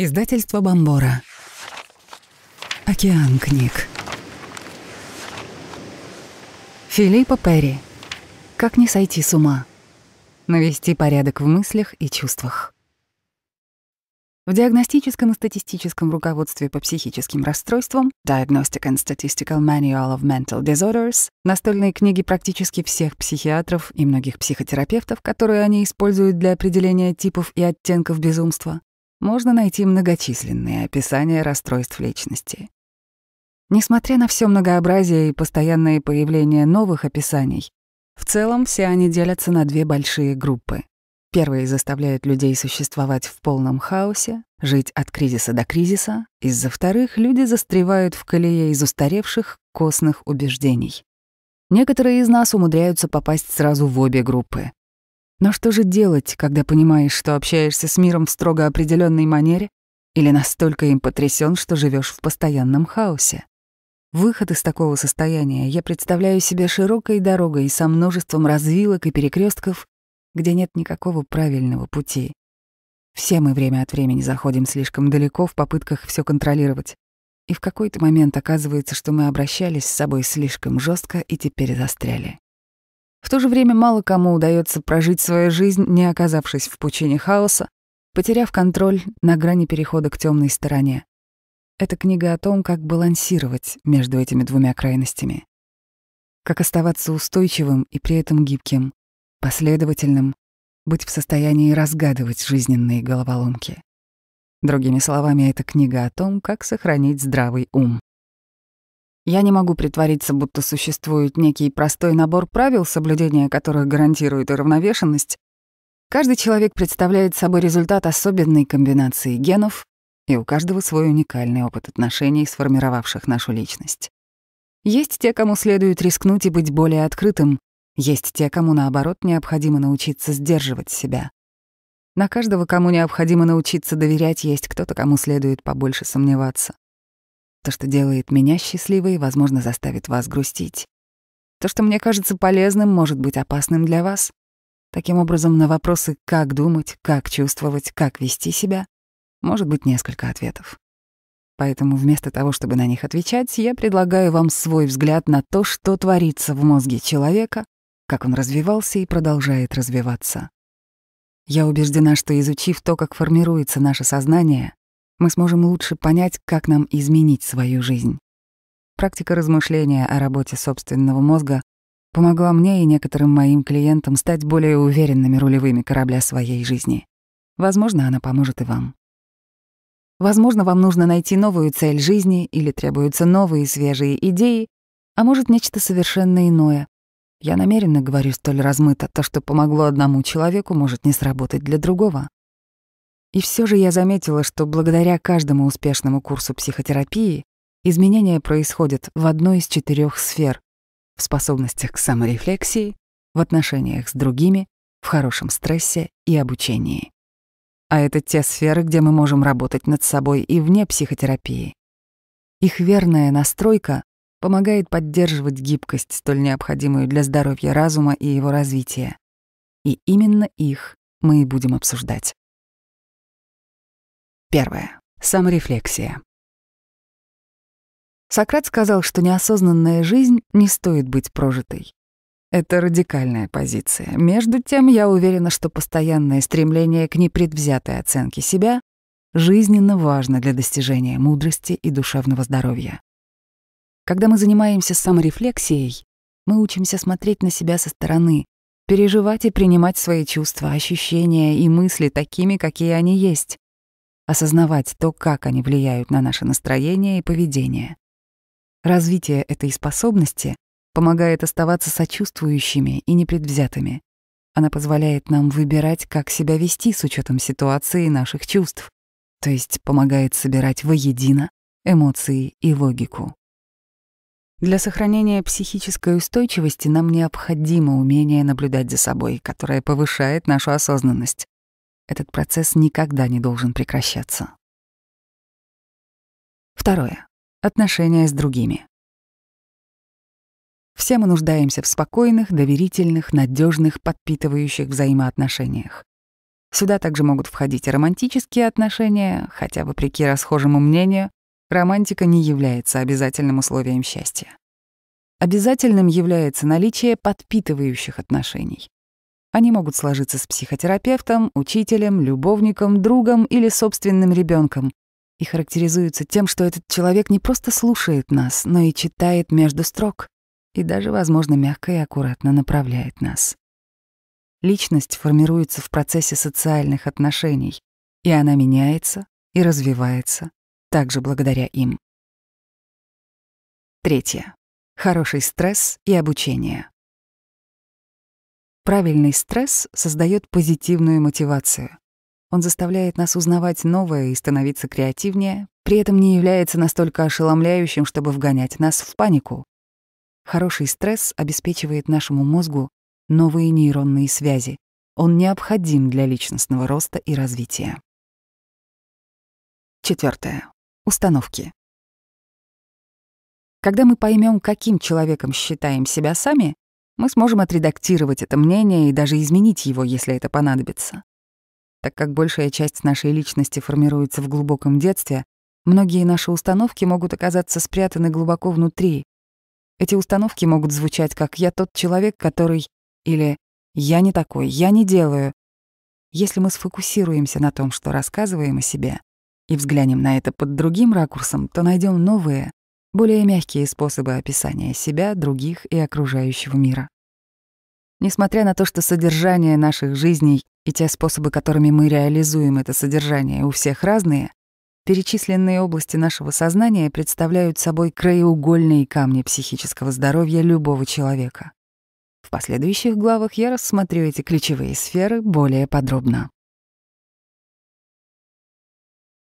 Издательство Бомбора. Океан книг. Филиппа Перри. Как не сойти с ума. Навести порядок в мыслях и чувствах. В диагностическом и статистическом руководстве по психическим расстройствам Diagnostic and Statistical Manual of Mental Disorders настольные книги практически всех психиатров и многих психотерапевтов, которые они используют для определения типов и оттенков безумства, можно найти многочисленные описания расстройств личности. Несмотря на все многообразие и постоянное появление новых описаний, в целом все они делятся на две большие группы. Первые заставляют людей существовать в полном хаосе, жить от кризиса до кризиса. Из-за вторых люди застревают в колее из устаревших костных убеждений. Некоторые из нас умудряются попасть сразу в обе группы. Но что же делать, когда понимаешь, что общаешься с миром в строго определенной манере или настолько им потрясен, что живешь в постоянном хаосе? Выход из такого состояния я представляю себе широкой дорогой со множеством развилок и перекрестков, где нет никакого правильного пути. Все мы время от времени заходим слишком далеко в попытках все контролировать. И в какой-то момент оказывается, что мы обращались с собой слишком жестко и теперь застряли. В то же время мало кому удается прожить свою жизнь, не оказавшись в пучине хаоса, потеряв контроль на грани перехода к темной стороне. Это книга о том, как балансировать между этими двумя крайностями. Как оставаться устойчивым и при этом гибким, последовательным, быть в состоянии разгадывать жизненные головоломки. Другими словами, это книга о том, как сохранить здравый ум. Я не могу притвориться, будто существует некий простой набор правил, соблюдение которых гарантирует и равновешенность. Каждый человек представляет собой результат особенной комбинации генов, и у каждого свой уникальный опыт отношений, сформировавших нашу личность. Есть те, кому следует рискнуть и быть более открытым, есть те, кому, наоборот, необходимо научиться сдерживать себя. На каждого, кому необходимо научиться доверять, есть кто-то, кому следует побольше сомневаться то, что делает меня счастливой, возможно, заставит вас грустить. То, что мне кажется полезным, может быть опасным для вас. Таким образом, на вопросы «как думать», «как чувствовать», «как вести себя» может быть несколько ответов. Поэтому вместо того, чтобы на них отвечать, я предлагаю вам свой взгляд на то, что творится в мозге человека, как он развивался и продолжает развиваться. Я убеждена, что изучив то, как формируется наше сознание, мы сможем лучше понять, как нам изменить свою жизнь. Практика размышления о работе собственного мозга помогла мне и некоторым моим клиентам стать более уверенными рулевыми корабля своей жизни. Возможно, она поможет и вам. Возможно, вам нужно найти новую цель жизни или требуются новые свежие идеи, а может, нечто совершенно иное. Я намеренно говорю столь размыто, то, что помогло одному человеку, может не сработать для другого. И все же я заметила, что благодаря каждому успешному курсу психотерапии изменения происходят в одной из четырех сфер — в способностях к саморефлексии, в отношениях с другими, в хорошем стрессе и обучении. А это те сферы, где мы можем работать над собой и вне психотерапии. Их верная настройка помогает поддерживать гибкость, столь необходимую для здоровья разума и его развития. И именно их мы и будем обсуждать. Первое. Саморефлексия. Сократ сказал, что неосознанная жизнь не стоит быть прожитой. Это радикальная позиция. Между тем, я уверена, что постоянное стремление к непредвзятой оценке себя жизненно важно для достижения мудрости и душевного здоровья. Когда мы занимаемся саморефлексией, мы учимся смотреть на себя со стороны, переживать и принимать свои чувства, ощущения и мысли такими, какие они есть осознавать то, как они влияют на наше настроение и поведение. Развитие этой способности помогает оставаться сочувствующими и непредвзятыми. Она позволяет нам выбирать, как себя вести с учетом ситуации и наших чувств, то есть помогает собирать воедино эмоции и логику. Для сохранения психической устойчивости нам необходимо умение наблюдать за собой, которое повышает нашу осознанность. Этот процесс никогда не должен прекращаться. Второе. Отношения с другими. Все мы нуждаемся в спокойных, доверительных, надежных, подпитывающих взаимоотношениях. Сюда также могут входить романтические отношения, хотя, вопреки расхожему мнению, романтика не является обязательным условием счастья. Обязательным является наличие подпитывающих отношений. Они могут сложиться с психотерапевтом, учителем, любовником, другом или собственным ребенком и характеризуются тем, что этот человек не просто слушает нас, но и читает между строк и даже, возможно, мягко и аккуратно направляет нас. Личность формируется в процессе социальных отношений, и она меняется и развивается также благодаря им. Третье. Хороший стресс и обучение. Правильный стресс создает позитивную мотивацию. Он заставляет нас узнавать новое и становиться креативнее, при этом не является настолько ошеломляющим, чтобы вгонять нас в панику. Хороший стресс обеспечивает нашему мозгу новые нейронные связи. Он необходим для личностного роста и развития. Четвертое. Установки. Когда мы поймем, каким человеком считаем себя сами, мы сможем отредактировать это мнение и даже изменить его, если это понадобится. Так как большая часть нашей личности формируется в глубоком детстве, многие наши установки могут оказаться спрятаны глубоко внутри. Эти установки могут звучать как «я тот человек, который…» или «я не такой, я не делаю». Если мы сфокусируемся на том, что рассказываем о себе, и взглянем на это под другим ракурсом, то найдем новые, более мягкие способы описания себя, других и окружающего мира. Несмотря на то, что содержание наших жизней и те способы, которыми мы реализуем это содержание, у всех разные, перечисленные области нашего сознания представляют собой краеугольные камни психического здоровья любого человека. В последующих главах я рассмотрю эти ключевые сферы более подробно.